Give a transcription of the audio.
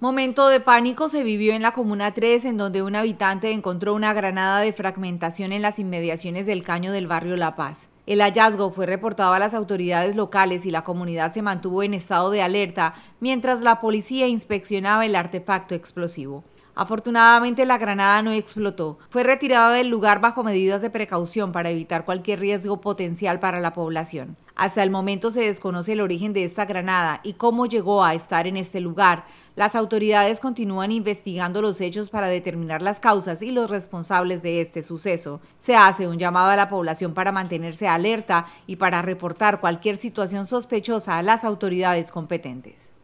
Momento de pánico se vivió en la Comuna 3, en donde un habitante encontró una granada de fragmentación en las inmediaciones del caño del barrio La Paz. El hallazgo fue reportado a las autoridades locales y la comunidad se mantuvo en estado de alerta mientras la policía inspeccionaba el artefacto explosivo. Afortunadamente la granada no explotó. Fue retirada del lugar bajo medidas de precaución para evitar cualquier riesgo potencial para la población. Hasta el momento se desconoce el origen de esta granada y cómo llegó a estar en este lugar. Las autoridades continúan investigando los hechos para determinar las causas y los responsables de este suceso. Se hace un llamado a la población para mantenerse alerta y para reportar cualquier situación sospechosa a las autoridades competentes.